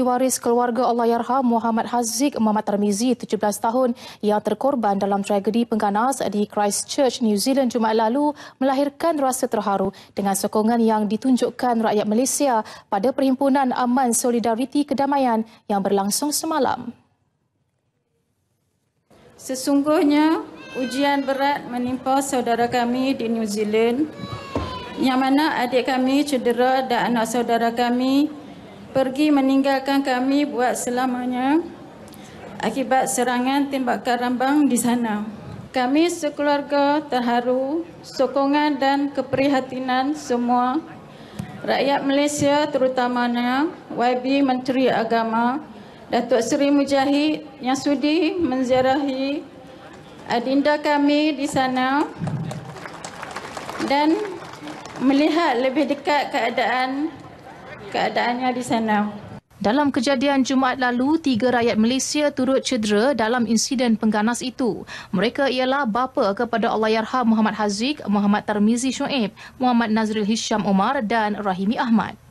waris keluarga Allahyarham Muhammad Haziq Muhammad Tarmizi 17 tahun yang terkorban dalam tragedi pengganas di Christchurch New Zealand Jumaat lalu melahirkan rasa terharu dengan sokongan yang ditunjukkan rakyat Malaysia pada perhimpunan aman solidariti kedamaian yang berlangsung semalam. Sesungguhnya ujian berat menimpa saudara kami di New Zealand yang mana adik kami cedera dan anak saudara kami pergi meninggalkan kami buat selamanya akibat serangan tembakan rambang di sana. Kami sekeluarga terharu, sokongan dan keprihatinan semua rakyat Malaysia terutamanya YB Menteri Agama Datuk Seri Mujahid yang sudi menziarahi adinda kami di sana dan melihat lebih dekat keadaan keadaannya di sana. Dalam kejadian Jumaat lalu, tiga rakyat Malaysia turut cedera dalam insiden pengganas itu. Mereka ialah bapa kepada Allahyarham Muhammad Haziq, Muhammad Tarmizi Shoaib, Muhammad Nazril Hisham Omar dan Rahimi Ahmad.